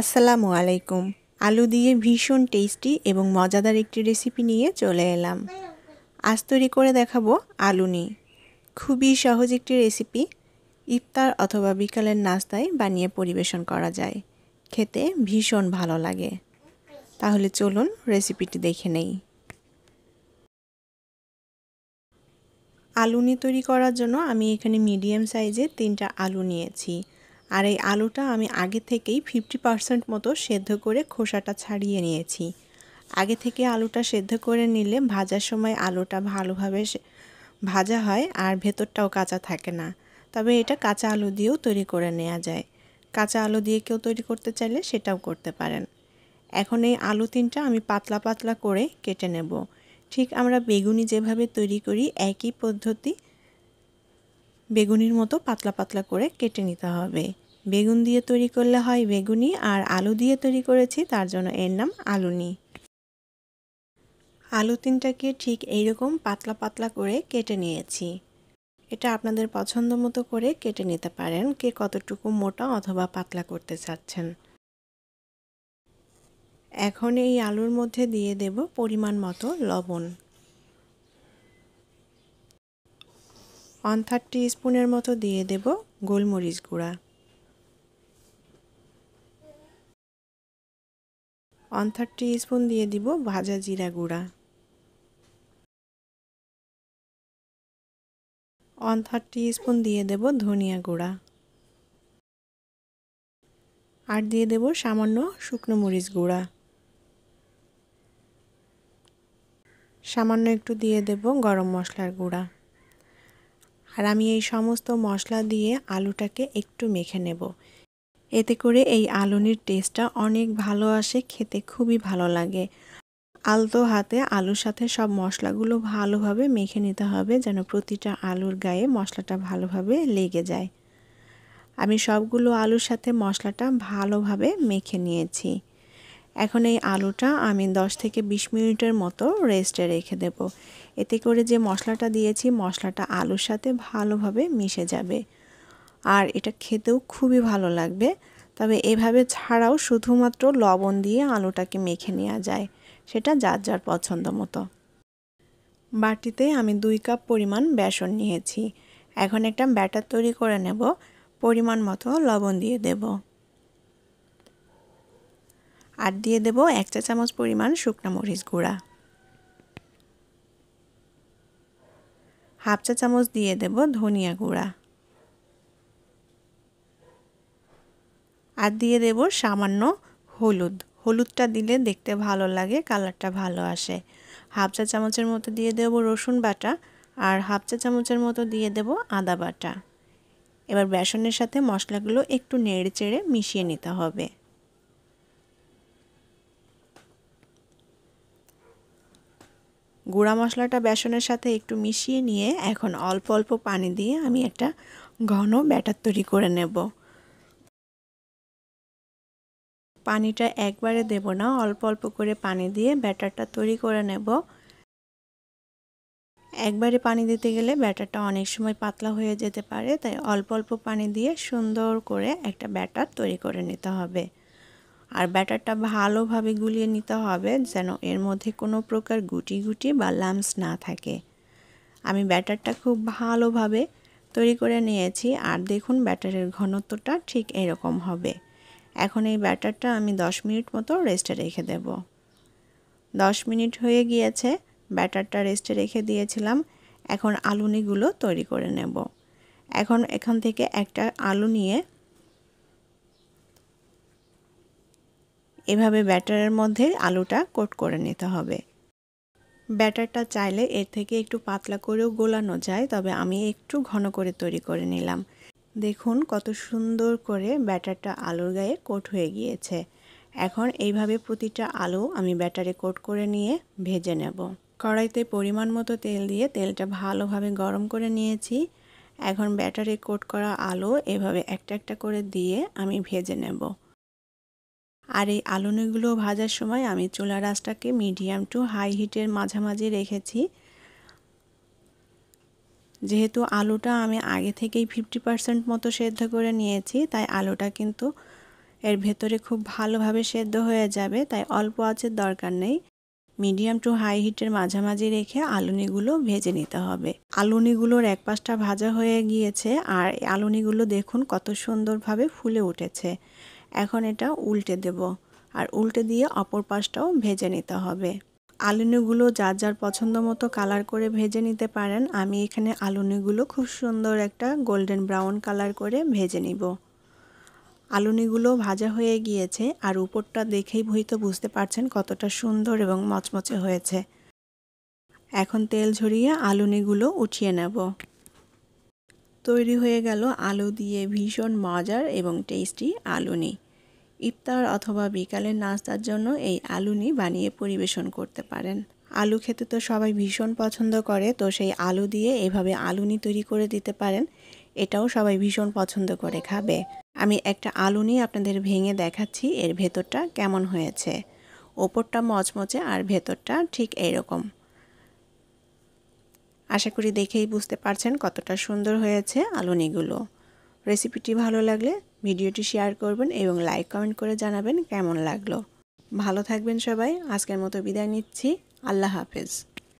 আসসালামু আলাইকুম আলু দিয়ে ভীষণ টেস্টি এবং মজাদার একটি রেসিপি নিয়ে চলে এলাম আজ তৈরি করে দেখাবো আলুনি খুবই সহজ একটি রেসিপি ইফতার অথবা বিকালের নাস্তায় বানিয়ে পরিবেশন করা যায় খেতে ভীষণ ভালো লাগে তাহলে চলুন রেসিপিটি দেখে নেই আলুনি তৈরি করার জন্য আমি এখানে মিডিয়াম সাইজে তিনটা আলু নিয়েছি আর এই আলুটা আমি আগে থেকেই ফিফটি পারসেন্ট মতো সেদ্ধ করে খোসাটা ছাড়িয়ে নিয়েছি আগে থেকে আলুটা সেদ্ধ করে নিলে ভাজার সময় আলুটা ভালোভাবে ভাজা হয় আর ভেতরটাও কাঁচা থাকে না তবে এটা কাঁচা আলু দিয়েও তৈরি করে নেওয়া যায় কাঁচা আলু দিয়ে কেউ তৈরি করতে চাইলে সেটাও করতে পারেন এখন এই আলু তিনটা আমি পাতলা পাতলা করে কেটে নেব ঠিক আমরা বেগুনি যেভাবে তৈরি করি একই পদ্ধতি বেগুনির মতো পাতলা পাতলা করে কেটে নিতে হবে বেগুন দিয়ে তৈরি করলে হয় বেগুনি আর আলু দিয়ে তৈরি করেছি তার জন্য এর নাম আলুনি আলু তিনটাকে ঠিক এইরকম পাতলা পাতলা করে কেটে নিয়েছি এটা আপনাদের পছন্দ মতো করে কেটে নিতে পারেন কে কতটুকু মোটা অথবা পাতলা করতে চাচ্ছেন এখন এই আলুর মধ্যে দিয়ে দেব পরিমাণ মতো লবণ ওয়ান থার্ড স্পুনের মতো দিয়ে দেব গোলমরিচ গুঁড়া ওয়ান থার্ড স্পুন দিয়ে দিব ভাজা জিরা গুঁড়া ওয়ান থার্ড স্পুন দিয়ে দেব ধনিয়া গুঁড়া আর দিয়ে দেব সামান্য শুকনো মরিচ গুঁড়া সামান্য একটু দিয়ে দেব গরম মশলার গুঁড়া আর আমি এই সমস্ত মশলা দিয়ে আলুটাকে একটু মেখে নেব এতে করে এই আলুনির টেস্টটা অনেক ভালো আসে খেতে খুবই ভালো লাগে আলতো হাতে আলুর সাথে সব মশলাগুলো ভালোভাবে মেখে নিতে হবে যেন প্রতিটা আলুর গায়ে মশলাটা ভালোভাবে লেগে যায় আমি সবগুলো আলুর সাথে মশলাটা ভালোভাবে মেখে নিয়েছি এখন এই আলুটা আমি 10 থেকে 20 মিনিটের মতো রেস্টে রেখে দেব এতে করে যে মশলাটা দিয়েছি মশলাটা আলুর সাথে ভালোভাবে মিশে যাবে আর এটা খেতেও খুবই ভালো লাগবে তবে এভাবে ছাড়াও শুধুমাত্র লবণ দিয়ে আলুটাকে মেখে নেওয়া যায় সেটা যার যার পছন্দ মতো বাটিতে আমি দুই কাপ পরিমাণ বেসন নিয়েছি এখন একটা ব্যাটার তৈরি করে নেব পরিমাণ মতো লবণ দিয়ে দেবো আর দিয়ে দেব এক চা চামচ পরিমাণ শুকনো মরিচ গুঁড়া হাফ চা চামচ দিয়ে দেব ধনিয়া গুঁড়া আর দিয়ে দেব সামান্য হলুদ হলুদটা দিলে দেখতে ভালো লাগে কালারটা ভালো আসে হাফ চা চামচের মতো দিয়ে দেব রসুন বাটা আর হাফ চা চামচের মতো দিয়ে দেব আদা বাটা এবার বেসনের সাথে মশলাগুলো একটু নেড়ে চেড়ে মিশিয়ে নিতে হবে গুঁড়া মশলাটা বেসনের সাথে একটু মিশিয়ে নিয়ে এখন অল্প অল্প পানি দিয়ে আমি একটা ঘন ব্যাটার তৈরি করে নেব পানিটা একবারে দেব না অল্প অল্প করে পানি দিয়ে ব্যাটারটা তৈরি করে নেব একবারে পানি দিতে গেলে ব্যাটারটা অনেক সময় পাতলা হয়ে যেতে পারে তাই অল্প অল্প পানি দিয়ে সুন্দর করে একটা ব্যাটার তৈরি করে নিতে হবে আর ব্যাটারটা ভালোভাবে গুলিয়ে নিতে হবে যেন এর মধ্যে কোনো প্রকার গুটি গুটি বা লামস না থাকে আমি ব্যাটারটা খুব ভালোভাবে তৈরি করে নিয়েছি আর দেখুন ব্যাটারের ঘনত্বটা ঠিক এরকম হবে এখন এই ব্যাটারটা আমি 10 মিনিট মতো রেস্টে রেখে দেব 10 মিনিট হয়ে গিয়েছে ব্যাটারটা রেস্টে রেখে দিয়েছিলাম এখন আলুনিগুলো তৈরি করে নেব এখন এখান থেকে একটা আলু নিয়ে এভাবে ব্যাটারের মধ্যে আলুটা কোট করে নিতে হবে ব্যাটারটা চাইলে এর থেকে একটু পাতলা করেও গোলানো যায় তবে আমি একটু ঘন করে তৈরি করে নিলাম দেখুন কত সুন্দর করে ব্যাটারটা আলুর গায়ে কোট হয়ে গিয়েছে এখন এইভাবে প্রতিটা আলু আমি ব্যাটারে কোট করে নিয়ে ভেজে নেব কড়াইতে পরিমাণ মতো তেল দিয়ে তেলটা ভালোভাবে গরম করে নিয়েছি এখন ব্যাটারে কোট করা আলু এভাবে একটা একটা করে দিয়ে আমি ভেজে নেব আর এই আলুনিগুলো ভাজার সময় আমি চুলা রাসটাকে মিডিয়াম টু হাই হিটের মাঝামাঝি রেখেছি যেহেতু আলুটা আমি আগে থেকেই ফিফটি পারসেন্ট মতো সেদ্ধ করে নিয়েছি তাই আলুটা কিন্তু এর ভেতরে খুব ভালোভাবে সেদ্ধ হয়ে যাবে তাই অল্প আঁচের দরকার নেই মিডিয়াম টু হাই হিটের মাঝামাঝি রেখে আলুনিগুলো ভেজে নিতে হবে আলুনিগুলোর এক পাশটা ভাজা হয়ে গিয়েছে আর আলুনিগুলো দেখুন কত সুন্দরভাবে ফুলে উঠেছে এখন এটা উল্টে দেব আর উল্টে দিয়ে অপর পাশটাও ভেজে নিতে হবে আলুনিগুলো যার যার পছন্দ মতো কালার করে ভেজে নিতে পারেন আমি এখানে আলুনিগুলো খুব সুন্দর একটা গোল্ডেন ব্রাউন কালার করে ভেজে নিব আলুনিগুলো ভাজা হয়ে গিয়েছে আর উপরটা দেখেই তো বুঝতে পারছেন কতটা সুন্দর এবং মচমচে হয়েছে এখন তেল ঝরিয়ে আলুনিগুলো উঠিয়ে নেব তৈরি হয়ে গেল আলু দিয়ে ভীষণ মজার এবং টেস্টি আলুনি ইফতার অথবা বিকালের নাস্তার জন্য এই আলুনি বানিয়ে পরিবেশন করতে পারেন আলু খেতে তো সবাই ভীষণ পছন্দ করে তো সেই আলু দিয়ে এভাবে আলুনি তৈরি করে দিতে পারেন এটাও সবাই ভীষণ পছন্দ করে খাবে আমি একটা আলু আপনাদের ভেঙে দেখাচ্ছি এর ভেতরটা কেমন হয়েছে ওপরটা মচমচে আর ভেতরটা ঠিক এইরকম আশা করি দেখেই বুঝতে পারছেন কতটা সুন্দর হয়েছে আলুনিগুলো রেসিপিটি ভালো লাগলে ভিডিওটি শেয়ার করবেন এবং লাইক কমেন্ট করে জানাবেন কেমন লাগলো ভালো থাকবেন সবাই আজকের মতো বিদায় নিচ্ছি আল্লাহ হাফেজ